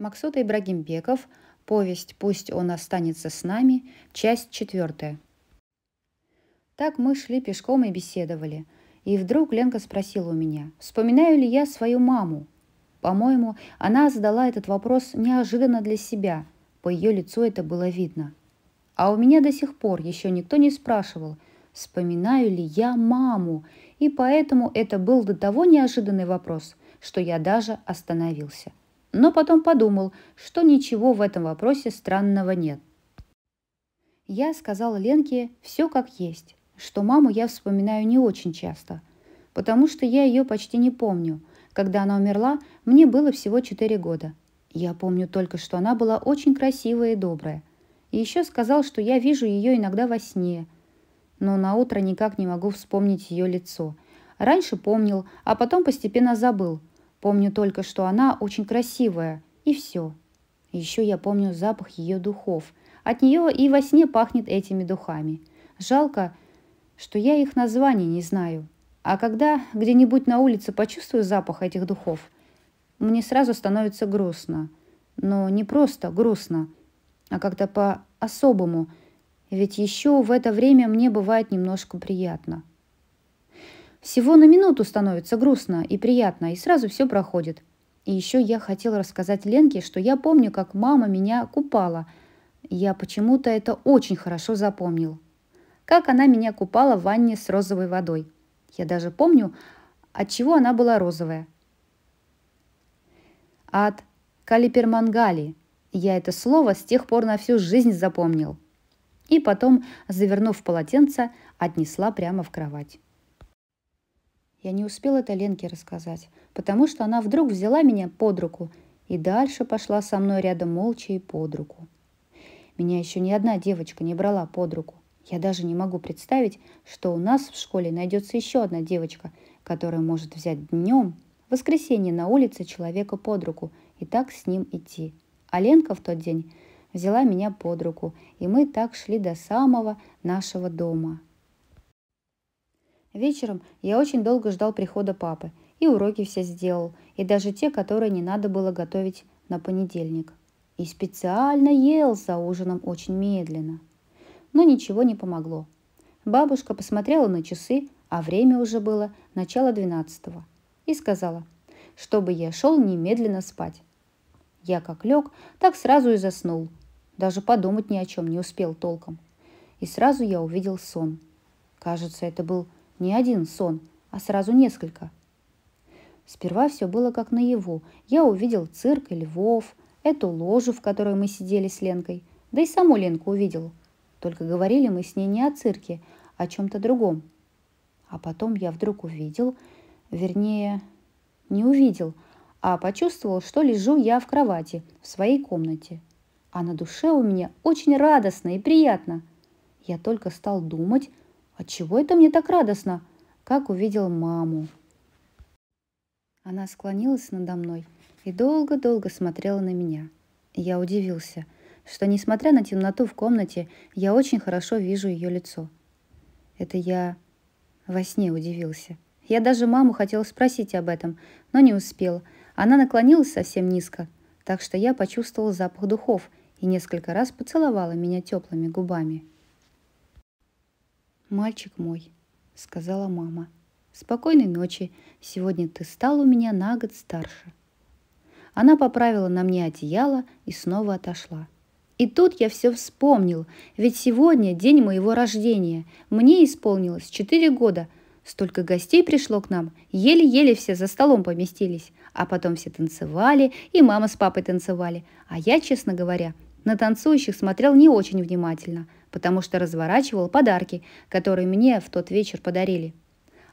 Максута Ибрагимбеков. Повесть «Пусть он останется с нами», часть четвертая. Так мы шли пешком и беседовали. И вдруг Ленка спросила у меня, вспоминаю ли я свою маму. По-моему, она задала этот вопрос неожиданно для себя. По ее лицу это было видно. А у меня до сих пор еще никто не спрашивал, вспоминаю ли я маму. И поэтому это был до того неожиданный вопрос, что я даже остановился но потом подумал, что ничего в этом вопросе странного нет. Я сказала Ленке все как есть, что маму я вспоминаю не очень часто, потому что я ее почти не помню. Когда она умерла, мне было всего 4 года. Я помню только, что она была очень красивая и добрая. И еще сказал, что я вижу ее иногда во сне, но на утро никак не могу вспомнить ее лицо. Раньше помнил, а потом постепенно забыл – Помню только, что она очень красивая, и все. Еще я помню запах ее духов. От нее и во сне пахнет этими духами. Жалко, что я их названий не знаю. А когда где-нибудь на улице почувствую запах этих духов, мне сразу становится грустно. Но не просто грустно, а как-то по-особому. Ведь еще в это время мне бывает немножко приятно. Всего на минуту становится грустно и приятно, и сразу все проходит. И еще я хотела рассказать Ленке, что я помню, как мама меня купала. Я почему-то это очень хорошо запомнил. Как она меня купала в ванне с розовой водой. Я даже помню, от чего она была розовая. От калипермангали. Я это слово с тех пор на всю жизнь запомнил. И потом, завернув полотенце, отнесла прямо в кровать. Я не успел это Ленке рассказать, потому что она вдруг взяла меня под руку и дальше пошла со мной рядом молча и под руку. Меня еще ни одна девочка не брала под руку. Я даже не могу представить, что у нас в школе найдется еще одна девочка, которая может взять днем, в воскресенье на улице человека под руку и так с ним идти. А Ленка в тот день взяла меня под руку, и мы так шли до самого нашего дома. Вечером я очень долго ждал прихода папы, и уроки все сделал, и даже те, которые не надо было готовить на понедельник. И специально ел за ужином очень медленно. Но ничего не помогло. Бабушка посмотрела на часы, а время уже было начало двенадцатого, и сказала, чтобы я шел немедленно спать. Я как лег, так сразу и заснул. Даже подумать ни о чем не успел толком. И сразу я увидел сон. Кажется, это был не один сон, а сразу несколько. Сперва все было как наяву. Я увидел цирк и львов, эту ложу, в которой мы сидели с Ленкой, да и саму Ленку увидел. Только говорили мы с ней не о цирке, а о чем-то другом. А потом я вдруг увидел, вернее, не увидел, а почувствовал, что лежу я в кровати в своей комнате. А на душе у меня очень радостно и приятно. Я только стал думать, Отчего это мне так радостно? Как увидел маму. Она склонилась надо мной и долго-долго смотрела на меня. Я удивился, что, несмотря на темноту в комнате, я очень хорошо вижу ее лицо. Это я во сне удивился. Я даже маму хотел спросить об этом, но не успел. Она наклонилась совсем низко, так что я почувствовал запах духов и несколько раз поцеловала меня теплыми губами. «Мальчик мой», — сказала мама, — «спокойной ночи. Сегодня ты стал у меня на год старше». Она поправила на мне одеяло и снова отошла. И тут я все вспомнил, ведь сегодня день моего рождения. Мне исполнилось четыре года. Столько гостей пришло к нам, еле-еле все за столом поместились. А потом все танцевали, и мама с папой танцевали. А я, честно говоря, на танцующих смотрел не очень внимательно – потому что разворачивал подарки, которые мне в тот вечер подарили.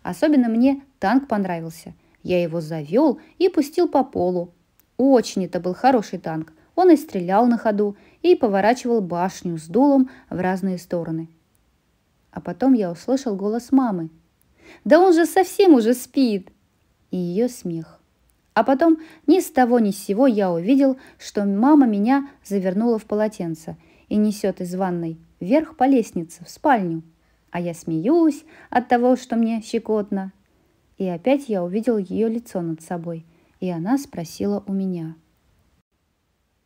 Особенно мне танк понравился. Я его завел и пустил по полу. Очень это был хороший танк. Он и стрелял на ходу, и поворачивал башню с дулом в разные стороны. А потом я услышал голос мамы. «Да он же совсем уже спит!» И ее смех. А потом ни с того ни с сего я увидел, что мама меня завернула в полотенце и несет из ванной вверх по лестнице, в спальню. А я смеюсь от того, что мне щекотно. И опять я увидел ее лицо над собой, и она спросила у меня.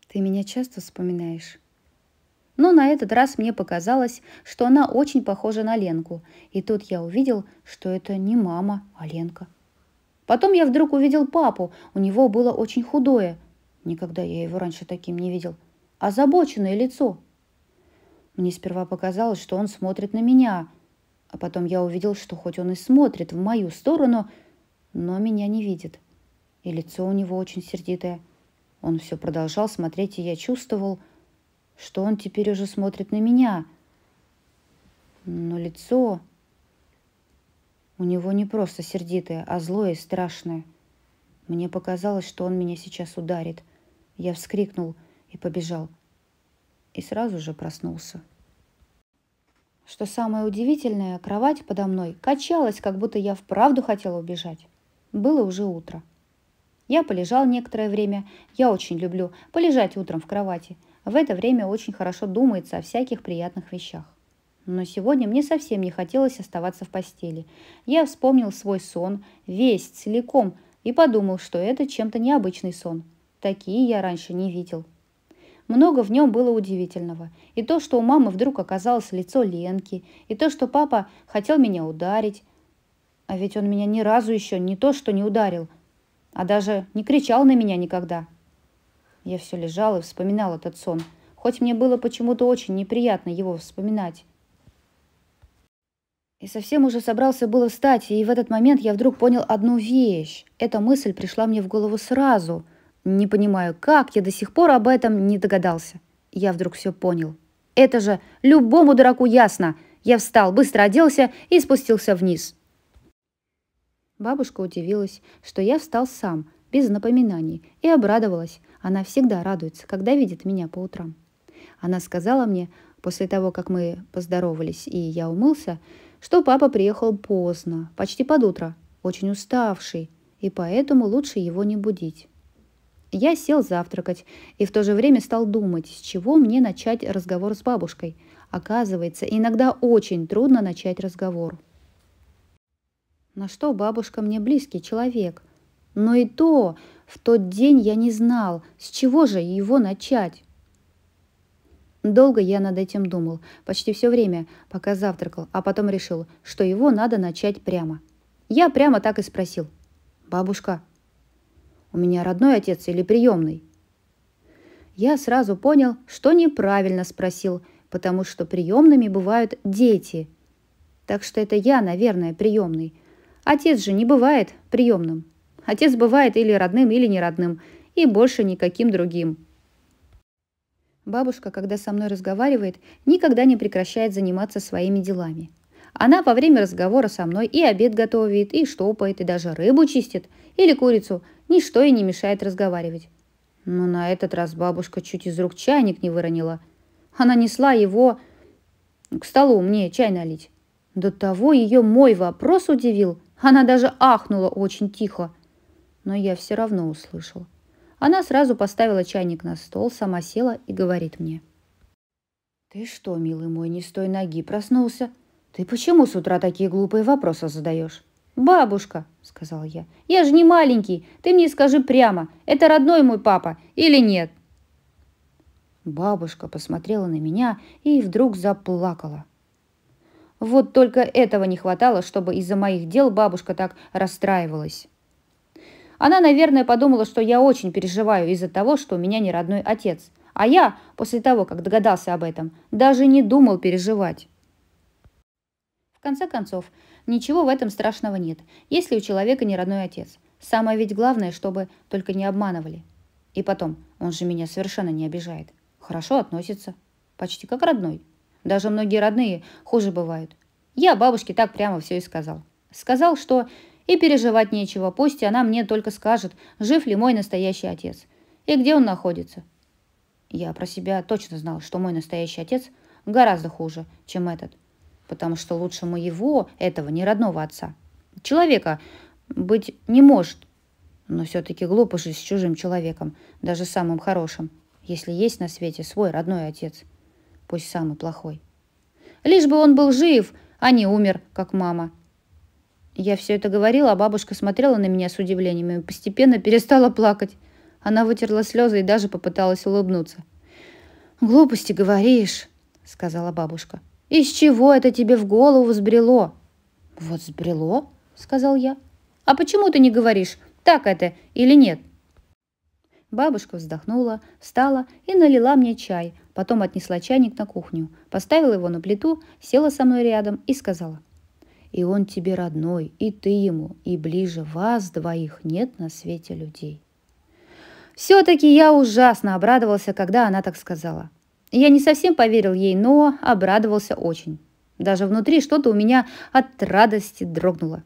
«Ты меня часто вспоминаешь?» Но на этот раз мне показалось, что она очень похожа на Ленку, и тут я увидел, что это не мама, а Ленка. Потом я вдруг увидел папу, у него было очень худое, никогда я его раньше таким не видел, озабоченное лицо – мне сперва показалось, что он смотрит на меня, а потом я увидел, что хоть он и смотрит в мою сторону, но меня не видит. И лицо у него очень сердитое. Он все продолжал смотреть, и я чувствовал, что он теперь уже смотрит на меня. Но лицо у него не просто сердитое, а злое и страшное. Мне показалось, что он меня сейчас ударит. Я вскрикнул и побежал. И сразу же проснулся. Что самое удивительное, кровать подо мной качалась, как будто я вправду хотела убежать. Было уже утро. Я полежал некоторое время. Я очень люблю полежать утром в кровати. В это время очень хорошо думается о всяких приятных вещах. Но сегодня мне совсем не хотелось оставаться в постели. Я вспомнил свой сон, весь, целиком, и подумал, что это чем-то необычный сон. Такие я раньше не видел. Много в нем было удивительного. И то, что у мамы вдруг оказалось лицо Ленки, и то, что папа хотел меня ударить. А ведь он меня ни разу еще не то, что не ударил, а даже не кричал на меня никогда. Я все лежал и вспоминал этот сон, хоть мне было почему-то очень неприятно его вспоминать. И совсем уже собрался было встать, и в этот момент я вдруг понял одну вещь. Эта мысль пришла мне в голову сразу, не понимаю, как я до сих пор об этом не догадался. Я вдруг все понял. Это же любому дураку ясно. Я встал, быстро оделся и спустился вниз. Бабушка удивилась, что я встал сам, без напоминаний, и обрадовалась. Она всегда радуется, когда видит меня по утрам. Она сказала мне, после того, как мы поздоровались и я умылся, что папа приехал поздно, почти под утро, очень уставший, и поэтому лучше его не будить. Я сел завтракать и в то же время стал думать, с чего мне начать разговор с бабушкой. Оказывается, иногда очень трудно начать разговор. На что бабушка мне близкий человек. Но и то в тот день я не знал, с чего же его начать. Долго я над этим думал, почти все время, пока завтракал, а потом решил, что его надо начать прямо. Я прямо так и спросил. «Бабушка, у меня родной отец или приемный?» Я сразу понял, что неправильно спросил, потому что приемными бывают дети. Так что это я, наверное, приемный. Отец же не бывает приемным. Отец бывает или родным, или неродным, и больше никаким другим. Бабушка, когда со мной разговаривает, никогда не прекращает заниматься своими делами. Она во время разговора со мной и обед готовит, и штопает, и даже рыбу чистит, или курицу – Ничто и не мешает разговаривать. Но ну, на этот раз бабушка чуть из рук чайник не выронила. Она несла его к столу мне чай налить. До того ее мой вопрос удивил. Она даже ахнула очень тихо. Но я все равно услышал. Она сразу поставила чайник на стол, сама села и говорит мне. «Ты что, милый мой, не с той ноги проснулся? Ты почему с утра такие глупые вопросы задаешь?» «Бабушка», — сказал я, — «я же не маленький, ты мне скажи прямо, это родной мой папа или нет?» Бабушка посмотрела на меня и вдруг заплакала. Вот только этого не хватало, чтобы из-за моих дел бабушка так расстраивалась. Она, наверное, подумала, что я очень переживаю из-за того, что у меня не родной отец. А я, после того, как догадался об этом, даже не думал переживать. В конце концов, Ничего в этом страшного нет, если у человека не родной отец. Самое ведь главное, чтобы только не обманывали. И потом, он же меня совершенно не обижает. Хорошо относится. Почти как родной. Даже многие родные хуже бывают. Я бабушке так прямо все и сказал. Сказал, что и переживать нечего, пусть она мне только скажет, жив ли мой настоящий отец и где он находится. Я про себя точно знал, что мой настоящий отец гораздо хуже, чем этот потому что лучше моего, этого, не родного отца. Человека быть не может, но все-таки глупо жить с чужим человеком, даже самым хорошим, если есть на свете свой родной отец, пусть самый плохой. Лишь бы он был жив, а не умер, как мама. Я все это говорила, а бабушка смотрела на меня с удивлением и постепенно перестала плакать. Она вытерла слезы и даже попыталась улыбнуться. «Глупости говоришь», — сказала бабушка. «Из чего это тебе в голову взбрело?» «Вот сбрело», — сказал я. «А почему ты не говоришь, так это или нет?» Бабушка вздохнула, встала и налила мне чай, потом отнесла чайник на кухню, поставила его на плиту, села со мной рядом и сказала. «И он тебе родной, и ты ему, и ближе вас двоих нет на свете людей». Все-таки я ужасно обрадовался, когда она так сказала – я не совсем поверил ей, но обрадовался очень. Даже внутри что-то у меня от радости дрогнуло.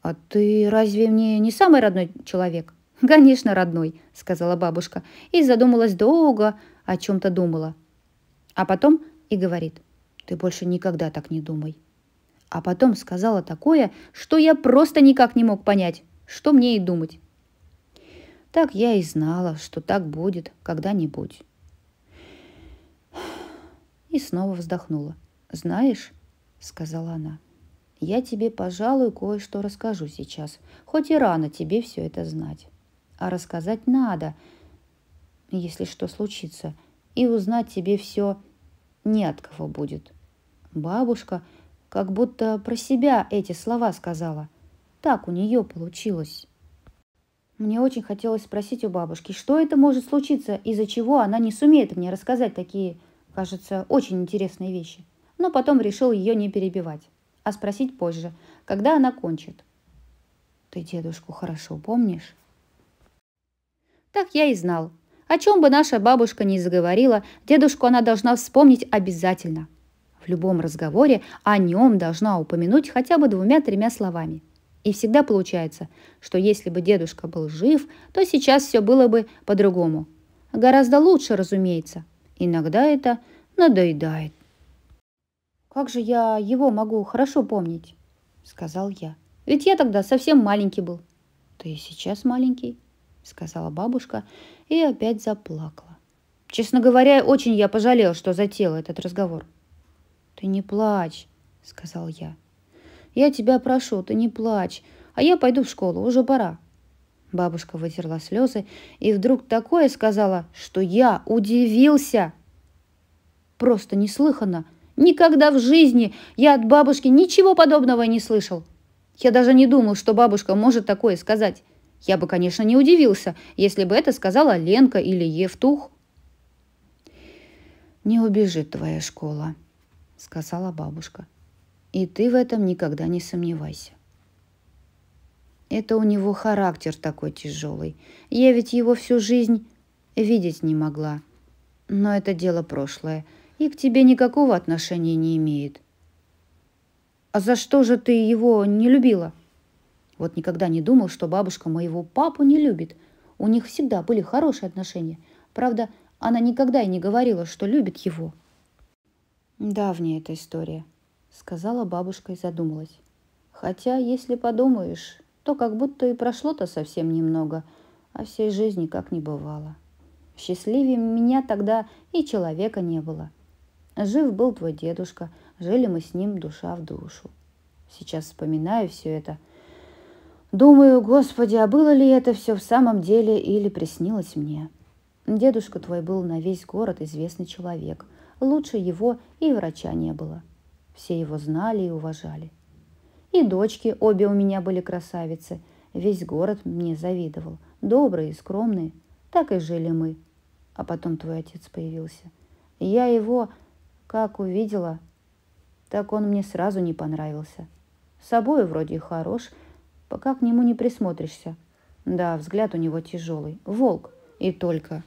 «А ты разве мне не самый родной человек?» «Конечно, родной», — сказала бабушка, и задумалась долго, о чем-то думала. А потом и говорит, «Ты больше никогда так не думай». А потом сказала такое, что я просто никак не мог понять, что мне и думать. Так я и знала, что так будет когда-нибудь и снова вздохнула. «Знаешь», — сказала она, — «я тебе, пожалуй, кое-что расскажу сейчас, хоть и рано тебе все это знать. А рассказать надо, если что случится, и узнать тебе все не от кого будет». Бабушка как будто про себя эти слова сказала. Так у нее получилось. Мне очень хотелось спросить у бабушки, что это может случиться, из-за чего она не сумеет мне рассказать такие кажется, очень интересные вещи, но потом решил ее не перебивать, а спросить позже, когда она кончит. «Ты дедушку хорошо помнишь?» Так я и знал. О чем бы наша бабушка ни заговорила, дедушку она должна вспомнить обязательно. В любом разговоре о нем должна упомянуть хотя бы двумя-тремя словами. И всегда получается, что если бы дедушка был жив, то сейчас все было бы по-другому. Гораздо лучше, разумеется – Иногда это надоедает. «Как же я его могу хорошо помнить?» – сказал я. «Ведь я тогда совсем маленький был». «Ты сейчас маленький», – сказала бабушка и опять заплакала. Честно говоря, очень я пожалел, что затеял этот разговор. «Ты не плачь», – сказал я. «Я тебя прошу, ты не плачь, а я пойду в школу, уже пора. Бабушка вытерла слезы и вдруг такое сказала, что я удивился. Просто неслыханно. Никогда в жизни я от бабушки ничего подобного не слышал. Я даже не думал, что бабушка может такое сказать. Я бы, конечно, не удивился, если бы это сказала Ленка или Евтух. «Не убежит твоя школа», — сказала бабушка. «И ты в этом никогда не сомневайся». Это у него характер такой тяжелый. Я ведь его всю жизнь видеть не могла. Но это дело прошлое и к тебе никакого отношения не имеет. А за что же ты его не любила? Вот никогда не думал, что бабушка моего папу не любит. У них всегда были хорошие отношения. Правда, она никогда и не говорила, что любит его. Давняя эта история, сказала бабушка и задумалась. Хотя, если подумаешь, то как будто и прошло-то совсем немного, а всей жизни как не бывало. Счастливее меня тогда и человека не было. Жив был твой дедушка, жили мы с ним душа в душу. Сейчас вспоминаю все это. Думаю, господи, а было ли это все в самом деле или приснилось мне? Дедушка твой был на весь город известный человек. Лучше его и врача не было. Все его знали и уважали. И дочки обе у меня были красавицы. Весь город мне завидовал. Добрые и скромные. Так и жили мы. А потом твой отец появился. Я его, как увидела, так он мне сразу не понравился. С собой вроде и хорош, пока к нему не присмотришься. Да, взгляд у него тяжелый. Волк. И только.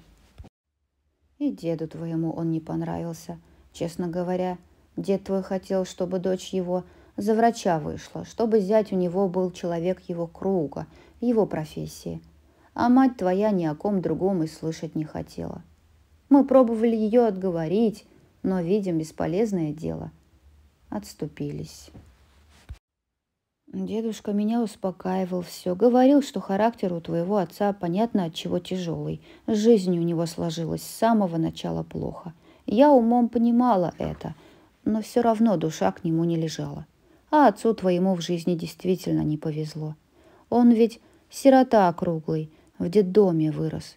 И деду твоему он не понравился. Честно говоря, дед твой хотел, чтобы дочь его – за врача вышла, чтобы зять у него был человек его круга, его профессии. А мать твоя ни о ком другом и слышать не хотела. Мы пробовали ее отговорить, но видим бесполезное дело. Отступились. Дедушка меня успокаивал все, говорил, что характер у твоего отца понятно от чего тяжелый. Жизнь у него сложилась с самого начала плохо. Я умом понимала это, но все равно душа к нему не лежала а отцу твоему в жизни действительно не повезло. Он ведь сирота круглый, в детдоме вырос.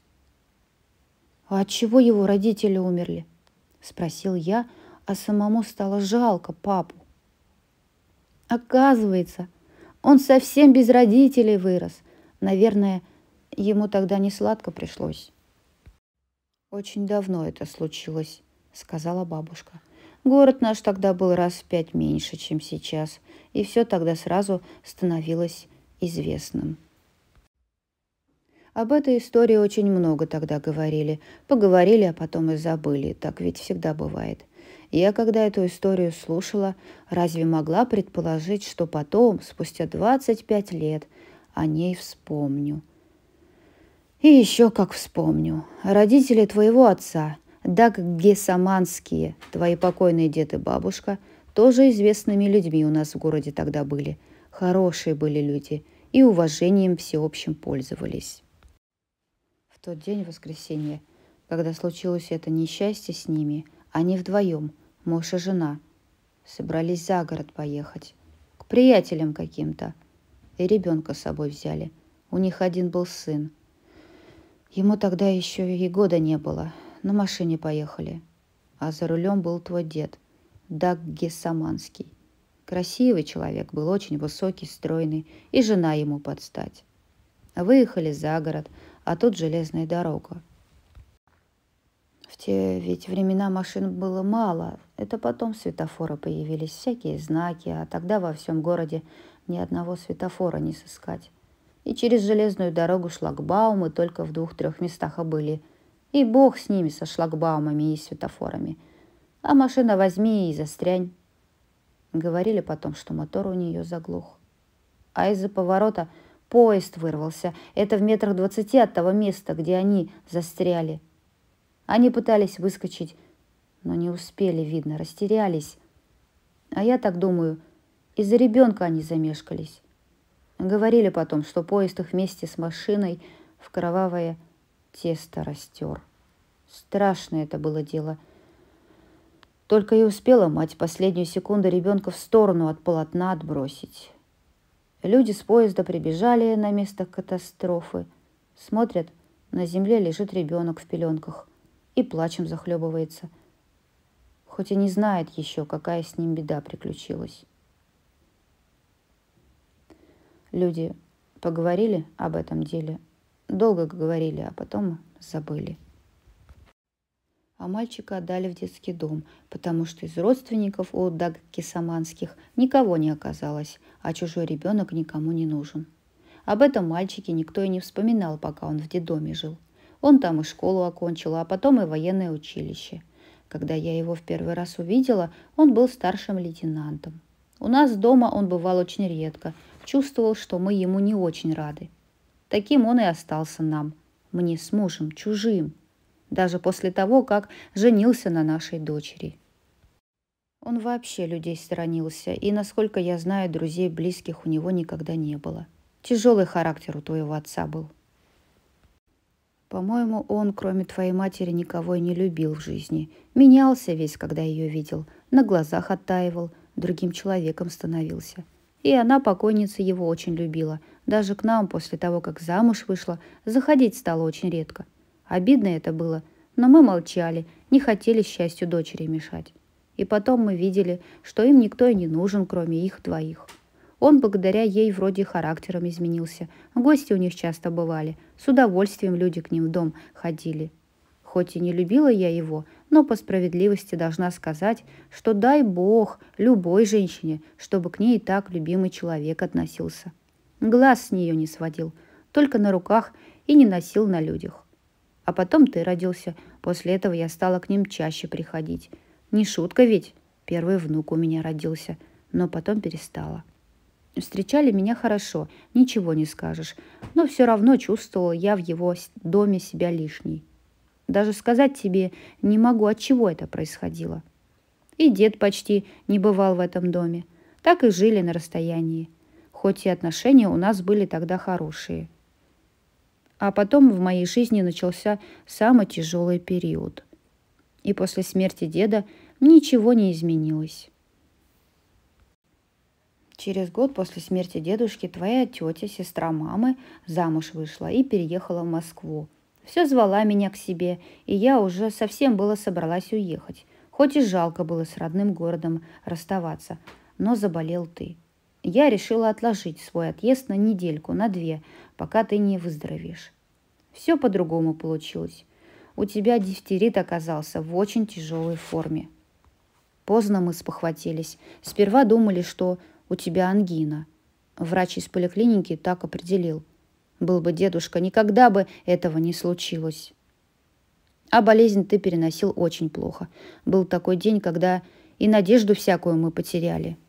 «А от чего его родители умерли?» – спросил я, а самому стало жалко папу. Оказывается, он совсем без родителей вырос. Наверное, ему тогда не сладко пришлось. «Очень давно это случилось», – сказала бабушка – Город наш тогда был раз в пять меньше, чем сейчас, и все тогда сразу становилось известным. Об этой истории очень много тогда говорили. Поговорили, а потом и забыли. Так ведь всегда бывает. Я, когда эту историю слушала, разве могла предположить, что потом, спустя 25 лет, о ней вспомню? И еще как вспомню. Родители твоего отца – Даг Гесаманские, твои покойные дед и бабушка, тоже известными людьми у нас в городе тогда были. Хорошие были люди и уважением всеобщим пользовались. В тот день воскресенья, когда случилось это несчастье с ними, они вдвоем, муж и жена, собрались за город поехать, к приятелям каким-то, и ребенка с собой взяли. У них один был сын. Ему тогда еще и года не было – на машине поехали. А за рулем был твой дед, Даг Гессаманский. Красивый человек был, очень высокий, стройный, и жена ему подстать. Выехали за город, а тут железная дорога. В те ведь времена машин было мало. Это потом светофоры появились, всякие знаки, а тогда во всем городе ни одного светофора не сыскать. И через железную дорогу шлагбаумы только в двух-трех местах были – и бог с ними, со шлагбаумами и светофорами. А машина возьми и застрянь. Говорили потом, что мотор у нее заглох, А из-за поворота поезд вырвался. Это в метрах двадцати от того места, где они застряли. Они пытались выскочить, но не успели, видно, растерялись. А я так думаю, из-за ребенка они замешкались. Говорили потом, что поезд их вместе с машиной в кровавое тесто растер. Страшное это было дело. Только и успела мать последнюю секунду ребенка в сторону от полотна отбросить. Люди с поезда прибежали на место катастрофы. Смотрят, на земле лежит ребенок в пеленках и плачем захлебывается. Хоть и не знает еще, какая с ним беда приключилась. Люди поговорили об этом деле, долго говорили, а потом забыли а мальчика отдали в детский дом, потому что из родственников у Дагкисаманских никого не оказалось, а чужой ребенок никому не нужен. Об этом мальчике никто и не вспоминал, пока он в детдоме жил. Он там и школу окончил, а потом и военное училище. Когда я его в первый раз увидела, он был старшим лейтенантом. У нас дома он бывал очень редко, чувствовал, что мы ему не очень рады. Таким он и остался нам, мне с мужем, чужим – даже после того, как женился на нашей дочери. Он вообще людей сторонился, и, насколько я знаю, друзей близких у него никогда не было. Тяжелый характер у твоего отца был. По-моему, он, кроме твоей матери, никого и не любил в жизни. Менялся весь, когда ее видел. На глазах оттаивал, другим человеком становился. И она, покойница, его очень любила. Даже к нам, после того, как замуж вышла, заходить стала очень редко. Обидно это было, но мы молчали, не хотели счастью дочери мешать. И потом мы видели, что им никто и не нужен, кроме их двоих. Он благодаря ей вроде характером изменился. Гости у них часто бывали. С удовольствием люди к ним в дом ходили. Хоть и не любила я его, но по справедливости должна сказать, что дай бог любой женщине, чтобы к ней и так любимый человек относился. Глаз с нее не сводил, только на руках и не носил на людях. А потом ты родился. После этого я стала к ним чаще приходить. Не шутка ведь. Первый внук у меня родился, но потом перестала. Встречали меня хорошо, ничего не скажешь. Но все равно чувствовала я в его доме себя лишней. Даже сказать тебе не могу, от чего это происходило. И дед почти не бывал в этом доме. Так и жили на расстоянии. Хоть и отношения у нас были тогда хорошие. А потом в моей жизни начался самый тяжелый период. И после смерти деда ничего не изменилось. Через год после смерти дедушки твоя тетя, сестра мамы, замуж вышла и переехала в Москву. Все звала меня к себе, и я уже совсем было собралась уехать. Хоть и жалко было с родным городом расставаться, но заболел ты я решила отложить свой отъезд на недельку, на две, пока ты не выздоровеешь. Все по-другому получилось. У тебя дифтерит оказался в очень тяжелой форме. Поздно мы спохватились. Сперва думали, что у тебя ангина. Врач из поликлиники так определил. Был бы дедушка, никогда бы этого не случилось. А болезнь ты переносил очень плохо. Был такой день, когда и надежду всякую мы потеряли –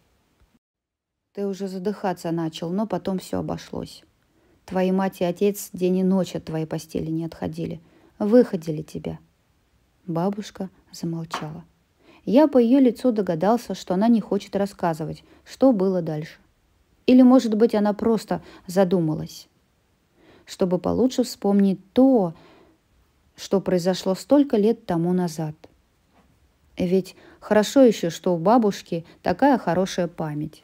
ты уже задыхаться начал, но потом все обошлось. Твои мать и отец день и ночь от твоей постели не отходили. Выходили тебя. Бабушка замолчала. Я по ее лицу догадался, что она не хочет рассказывать, что было дальше. Или, может быть, она просто задумалась, чтобы получше вспомнить то, что произошло столько лет тому назад. Ведь хорошо еще, что у бабушки такая хорошая память.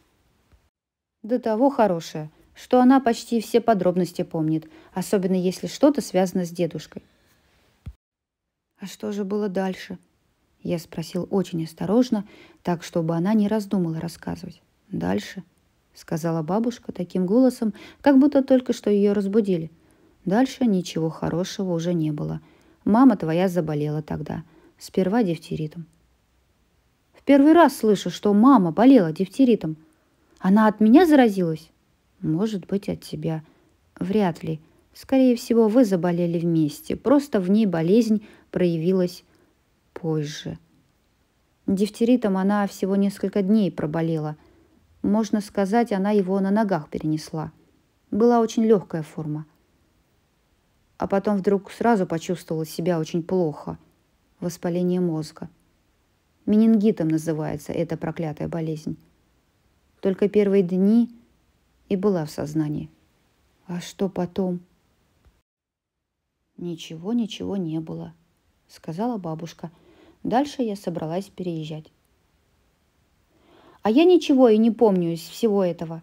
До того хорошая, что она почти все подробности помнит, особенно если что-то связано с дедушкой. «А что же было дальше?» Я спросил очень осторожно, так, чтобы она не раздумала рассказывать. «Дальше?» — сказала бабушка таким голосом, как будто только что ее разбудили. Дальше ничего хорошего уже не было. Мама твоя заболела тогда. Сперва дифтеритом. В первый раз слышу, что мама болела дифтеритом — она от меня заразилась? Может быть, от тебя. Вряд ли. Скорее всего, вы заболели вместе. Просто в ней болезнь проявилась позже. Дифтеритом она всего несколько дней проболела. Можно сказать, она его на ногах перенесла. Была очень легкая форма. А потом вдруг сразу почувствовала себя очень плохо. Воспаление мозга. Менингитом называется эта проклятая болезнь. Только первые дни и была в сознании. А что потом? Ничего, ничего не было, сказала бабушка. Дальше я собралась переезжать. А я ничего и не помню из всего этого.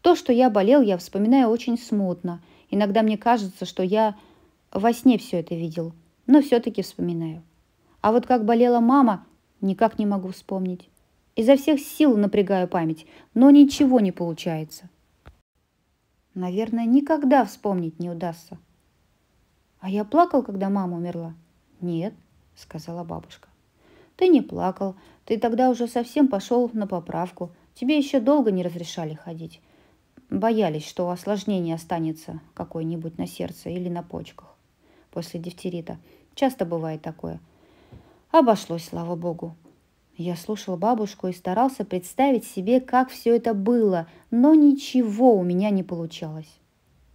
То, что я болел, я вспоминаю очень смутно. Иногда мне кажется, что я во сне все это видел, но все-таки вспоминаю. А вот как болела мама, никак не могу вспомнить. Изо всех сил напрягаю память, но ничего не получается. Наверное, никогда вспомнить не удастся. А я плакал, когда мама умерла? Нет, сказала бабушка. Ты не плакал, ты тогда уже совсем пошел на поправку. Тебе еще долго не разрешали ходить. Боялись, что осложнение останется какое-нибудь на сердце или на почках после дифтерита. Часто бывает такое. Обошлось, слава богу. Я слушал бабушку и старался представить себе, как все это было, но ничего у меня не получалось.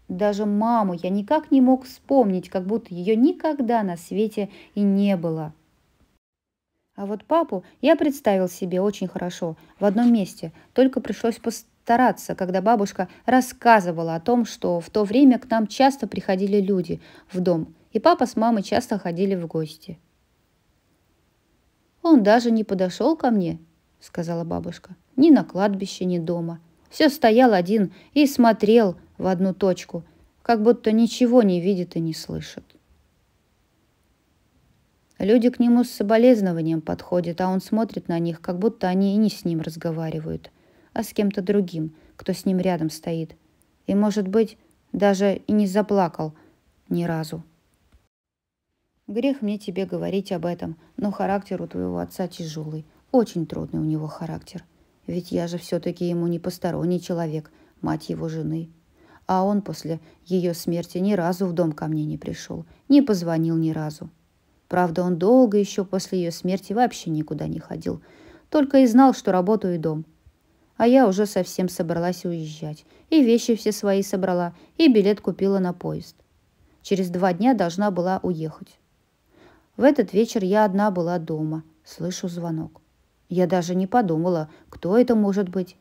Даже маму я никак не мог вспомнить, как будто ее никогда на свете и не было. А вот папу я представил себе очень хорошо, в одном месте, только пришлось постараться, когда бабушка рассказывала о том, что в то время к нам часто приходили люди в дом, и папа с мамой часто ходили в гости. «Он даже не подошел ко мне», — сказала бабушка. «Ни на кладбище, ни дома. Все стоял один и смотрел в одну точку, как будто ничего не видит и не слышит». Люди к нему с соболезнованием подходят, а он смотрит на них, как будто они и не с ним разговаривают, а с кем-то другим, кто с ним рядом стоит. И, может быть, даже и не заплакал ни разу. Грех мне тебе говорить об этом, но характер у твоего отца тяжелый. Очень трудный у него характер. Ведь я же все-таки ему не посторонний человек, мать его жены. А он после ее смерти ни разу в дом ко мне не пришел, не позвонил ни разу. Правда, он долго еще после ее смерти вообще никуда не ходил, только и знал, что работаю и дом. А я уже совсем собралась уезжать. И вещи все свои собрала, и билет купила на поезд. Через два дня должна была уехать. В этот вечер я одна была дома. Слышу звонок. Я даже не подумала, кто это может быть.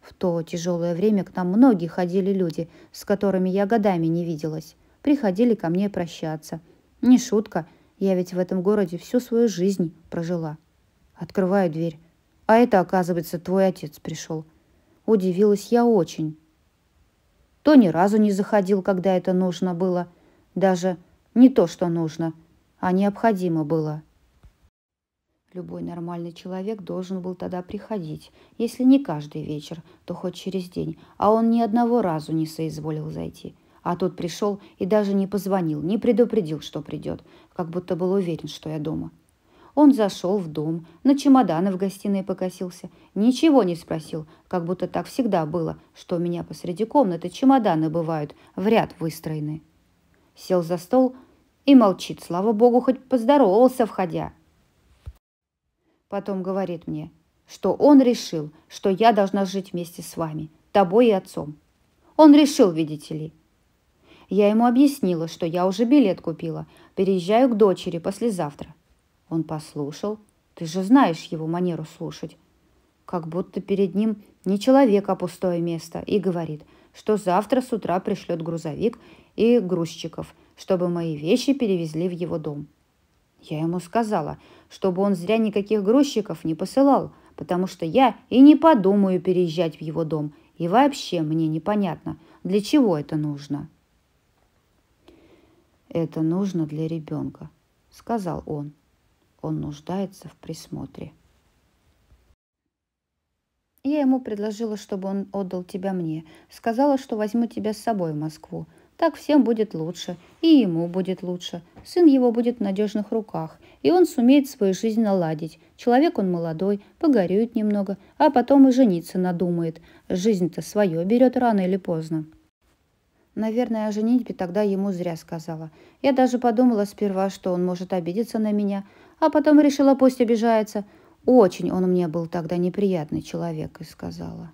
В то тяжелое время к нам многие ходили люди, с которыми я годами не виделась. Приходили ко мне прощаться. Не шутка, я ведь в этом городе всю свою жизнь прожила. Открываю дверь. А это, оказывается, твой отец пришел. Удивилась я очень. То ни разу не заходил, когда это нужно было. Даже не то, что нужно – а необходимо было. Любой нормальный человек должен был тогда приходить, если не каждый вечер, то хоть через день, а он ни одного разу не соизволил зайти. А тот пришел и даже не позвонил, не предупредил, что придет, как будто был уверен, что я дома. Он зашел в дом, на чемоданы в гостиной покосился, ничего не спросил, как будто так всегда было, что у меня посреди комнаты чемоданы бывают в ряд выстроены. Сел за стол, и молчит, слава богу, хоть поздоровался, входя. Потом говорит мне, что он решил, что я должна жить вместе с вами, тобой и отцом. Он решил, видите ли. Я ему объяснила, что я уже билет купила, переезжаю к дочери послезавтра. Он послушал. Ты же знаешь его манеру слушать. Как будто перед ним не человек, а пустое место. И говорит, что завтра с утра пришлет грузовик и грузчиков – чтобы мои вещи перевезли в его дом. Я ему сказала, чтобы он зря никаких грузчиков не посылал, потому что я и не подумаю переезжать в его дом, и вообще мне непонятно, для чего это нужно. «Это нужно для ребенка», — сказал он. «Он нуждается в присмотре». Я ему предложила, чтобы он отдал тебя мне. Сказала, что возьму тебя с собой в Москву. Так всем будет лучше, и ему будет лучше. Сын его будет в надежных руках, и он сумеет свою жизнь наладить. Человек он молодой, погорюет немного, а потом и жениться надумает. Жизнь-то свое берет рано или поздно. Наверное, о женитьбе тогда ему зря сказала. Я даже подумала сперва, что он может обидеться на меня, а потом решила, пусть обижается. Очень он мне был тогда неприятный человек, и сказала.